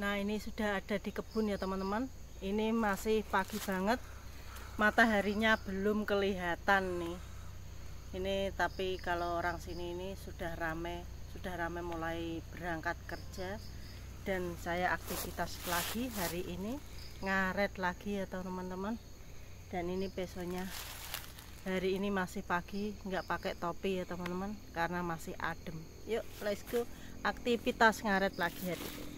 Nah ini sudah ada di kebun ya teman-teman Ini masih pagi banget Mataharinya belum kelihatan nih Ini tapi kalau orang sini ini sudah rame Sudah rame mulai berangkat kerja Dan saya aktivitas lagi hari ini Ngaret lagi ya teman-teman Dan ini besoknya Hari ini masih pagi nggak pakai topi ya teman-teman Karena masih adem Yuk let's go Aktivitas ngaret lagi hari ini